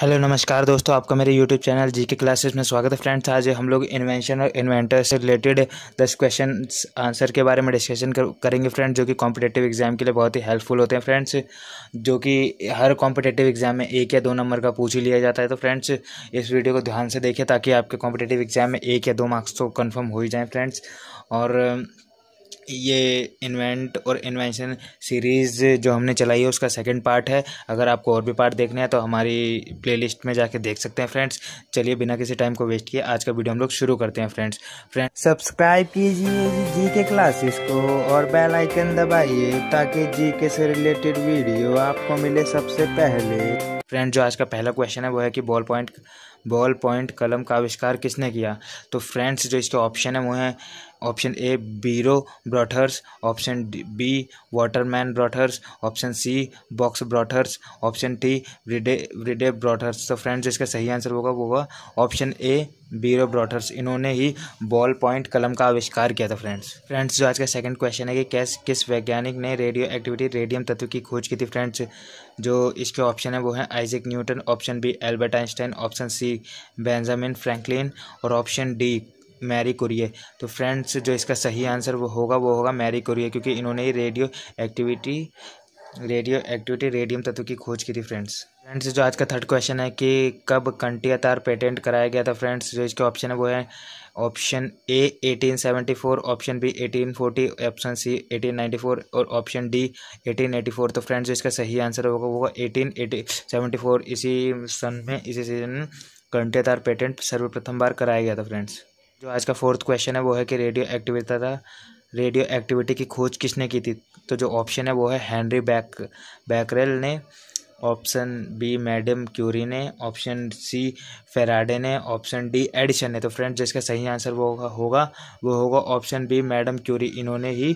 hello नमस्कार दोस्तों आपका मेरे यूट्यूब चैनल जी के क्लासेस में स्वागत है फ्रेंड्स आज हम लोग इन्वेंशन और इन्वेंटर से रिलेटेड दस क्वेश्चन आंसर के बारे में डिस्कशन कर, करेंगे फ्रेंड्स जो कि कॉम्पिटेटिव एग्जाम के लिए बहुत ही हेल्पफुल होते हैं फ्रेंड्स जो कि हर कॉम्पिटेटिव एग्जाम में एक या दो नंबर का पूछ ही लिया जाता है तो फ्रेंड्स इस वीडियो को ध्यान से देखें ताकि आपके कॉम्पिटेटिव एग्जाम में एक या दो मार्क्स तो कन्फर्म हो ही जाएँ फ्रेंड्स और ये इन्वेंट और इन्वेंशन सीरीज़ जो हमने चलाई है उसका सेकंड पार्ट है अगर आपको और भी पार्ट देखने हैं तो हमारी प्लेलिस्ट में जाके देख सकते हैं फ्रेंड्स चलिए बिना किसी टाइम को वेस्ट किए आज का वीडियो हम लोग शुरू करते हैं फ्रेंड्स फ्रेंड सब्सक्राइब कीजिए जी के क्लासेस को और बेल आइकन दबाइए ताकि जी के से रिलेटेड वीडियो आपको मिले सबसे पहले फ्रेंड जो आज का पहला क्वेश्चन है वो है कि बॉल पॉइंट बॉल पॉइंट कलम का आविष्कार किसने किया तो फ्रेंड्स जो इसके ऑप्शन है वो हैं option A Biro brothers option B Waterman brothers option C box brothers option D ब्रिडे ब्रिडे ब्रॉटर्स तो फ्रेंड्स इसका सही आंसर होगा वो होगा ऑप्शन ए बीरो ब्रॉटर्स इन्होंने ही बॉल पॉइंट कलम का आविष्कार किया था फ्रेंड्स फ्रेंड्स जो आज का सेकंड क्वेश्चन है कि कैस किस वैज्ञानिक ने रेडियो एक्टिविटी रेडियम तत्व की खोज की थी फ्रेंड्स जो इसके ऑप्शन है वो है Isaac Newton option B Albert Einstein option C Benjamin Franklin और ऑप्शन डी मैरी कुरिए तो फ्रेंड्स जो इसका सही आंसर वो होगा वो होगा मैरी कुरिए क्योंकि इन्होंने ही radioactivity radioactivity radium तत्व की खोज की थी फ्रेंड्स फ्रेंड्स जो आज का थर्ड क्वेश्चन है कि कब कंटियातार पेटेंट कराया गया था फ्रेंड्स जो इसके ऑप्शन है वो है option A 1874 option B 1840 option C 1894 और ऑप्शन डी 1884 तो फ्रेंड्स जो इसका सही आंसर होगा वो एटीन एटीन सेवेंटी फोर इसी सन में इसी सीजन में कंटियातार पेटेंट सर्वप्रथम बार कराया गया था फ्रेंड्स जो आज का फोर्थ क्वेश्चन है वो है कि रेडियो एक्टिविटी था रेडियो एक्टिविटी की खोज किसने की थी तो जो ऑप्शन है वो है हैंनरी बैक बैकरेल ने ऑप्शन बी मैडम क्यूरी ने ऑप्शन सी फेराडे ने ऑप्शन डी एडिशन ने तो फ्रेंड्स जिसका सही आंसर वो होगा होगा वो होगा ऑप्शन बी मैडम क्यूरी इन्होंने ही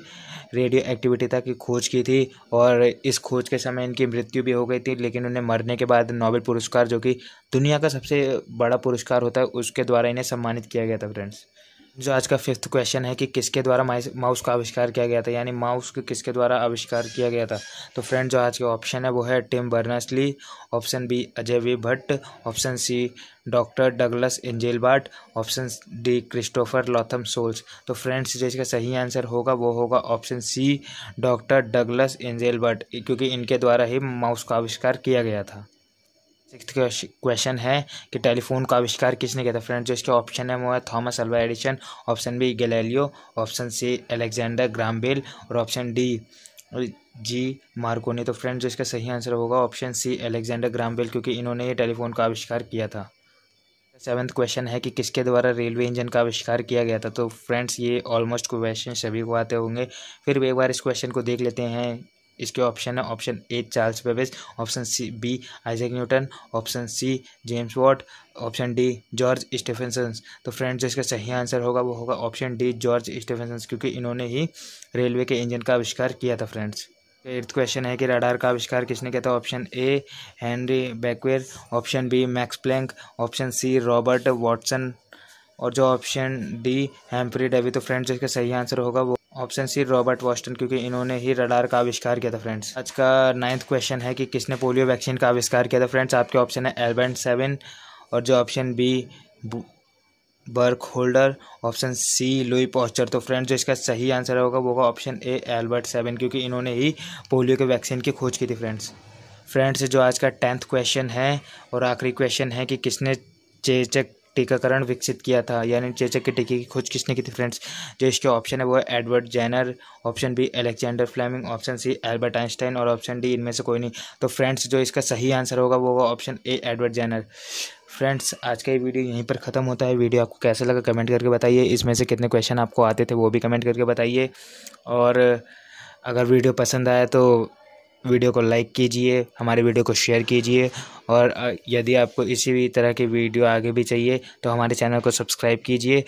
रेडियो एक्टिविटी तक की खोज की थी और इस खोज के समय इनकी मृत्यु भी हो गई थी लेकिन उन्हें मरने के बाद नोबेल पुरस्कार जो कि दुनिया का सबसे बड़ा पुरस्कार होता है उसके द्वारा इन्हें सम्मानित किया गया था फ्रेंड्स जो आज का फिफ्थ क्वेश्चन है कि किसके द्वारा माउस का आविष्कार किया गया था यानी माउस को किसके द्वारा आविष्कार किया गया था तो फ्रेंड जो आज के ऑप्शन है वो है Tim Berners Lee option B Ajay V Bhatt option C doctor Douglas Engelbart option D Christopher Latham Sholes तो फ्रेंड्स जो इसका सही आंसर होगा वो होगा option C doctor Douglas Engelbart क्योंकि इनके द्वारा ही माउस का आविष्कार किया गया था सिक्स क्वेश्चन है कि टेलीफोन का आविष्कार किसने किया था फ्रेंड्स जो इसके ऑप्शन है वो है Thomas Alva Edison option B Galileo option C Alexander Graham Bell और ऑप्शन डी जी मार्कोनी तो फ्रेंड्स जो इसका सही आंसर होगा option C Alexander Graham Bell क्योंकि इन्होंने ये टेलीफोन का आविष्कार किया था सेवन्थ क्वेश्चन है कि किसके द्वारा रेलवे इंजन का आविष्कार किया गया था तो फ्रेंड्स ये ऑलमोस्ट क्वेश्चन सभी को आते होंगे फिर भी एक बार इस क्वेश्चन को देख लेते हैं इसके ऑप्शन है option A Charles Babbage option C B Isaac Newton option C James Watt option D George Stephenson तो फ्रेंड्स इसका सही आंसर होगा वो होगा ऑप्शन डी जॉर्ज स्टेफेंसन क्योंकि इन्होंने ही रेलवे के इंजन का आविष्कार किया था फ्रेंड्स एट्थ क्वेश्चन है कि रडार का आविष्कार किसने किया था option A Henry Becquerel option B Max Planck option C Robert Watson और जो ऑप्शन डी हैम्फ्री डेवी तो फ्रेंड्स इसका सही आंसर होगा वो ऑप्शन सी रॉबर्ट वॉस्टन क्योंकि इन्होंने ही रडार का आविष्कार किया था फ्रेंड्स आज का नाइन्थ क्वेश्चन है कि किसने पोलियो वैक्सीन का आविष्कार किया था फ्रेंड्स आपके ऑप्शन है एल्बर्ट सेवन और जो option B Burkholder option C Louis Pasteur तो फ्रेंड्स जो इसका सही आंसर होगा वो होगा ऑप्शन ए एल्बर्ट सेवन क्योंकि इन्होंने ही पोलियो के वैक्सीन की खोज की थी फ्रेंड्स फ्रेंड्स जो आज का टेंथ क्वेश्चन है और आखिरी क्वेश्चन है कि किसने चेचक टीकाकरण विकसित किया था यानी चेचक के टीके की खोज किसने की थी फ्रेंड्स जो इसके ऑप्शन है वो है Edward Jenner option B Alexander Fleming option C Albert Einstein और ऑप्शन डी इनमें से कोई नहीं तो फ्रेंड्स जो इसका सही आंसर होगा वो होगा option A Edward Jenner friends आज का ये वीडियो यहीं पर ख़त्म होता है वीडियो आपको कैसा लगा कमेंट करके बताइए इसमें से कितने क्वेश्चन आपको आते थे वो भी कमेंट करके बताइए और अगर वीडियो पसंद आया तो वीडियो को लाइक कीजिए हमारे वीडियो को शेयर कीजिए और यदि आपको इसी भी तरह की वीडियो आगे भी चाहिए तो हमारे चैनल को सब्सक्राइब कीजिए